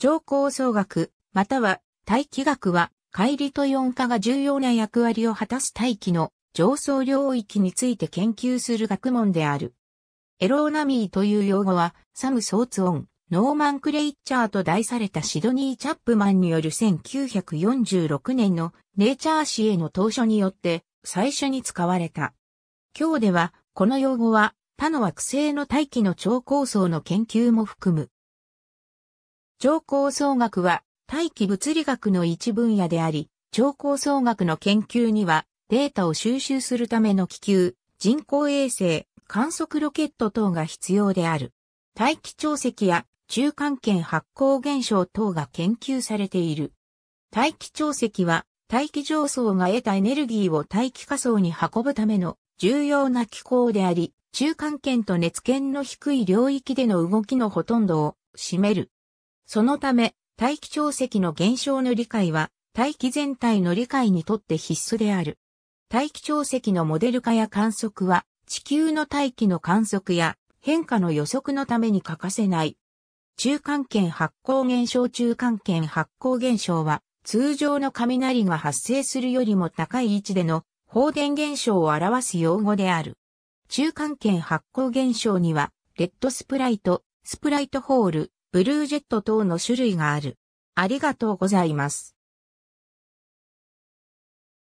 超高層学、または大気学は、乖離と四化が重要な役割を果たす大気の上層領域について研究する学問である。エローナミーという用語は、サム・ソーツオン、ノーマン・クレイッチャーと題されたシドニー・チャップマンによる1946年のネイチャー誌への投書によって最初に使われた。今日では、この用語は他の惑星の大気の超高層の研究も含む超高層学は大気物理学の一分野であり、超高層学の研究にはデータを収集するための気球、人工衛星、観測ロケット等が必要である。大気潮汐や中間圏発光現象等が研究されている。大気潮汐は大気上層が得たエネルギーを大気下層に運ぶための重要な機構であり、中間圏と熱圏の低い領域での動きのほとんどを占める。そのため、大気潮汐の現象の理解は、大気全体の理解にとって必須である。大気潮汐のモデル化や観測は、地球の大気の観測や変化の予測のために欠かせない。中間圏発光現象中間圏発光現象は、通常の雷が発生するよりも高い位置での放電現象を表す用語である。中間圏発光現象には、レッドスプライト、スプライトホール、ブルージェット等の種類がある。ありがとうございます。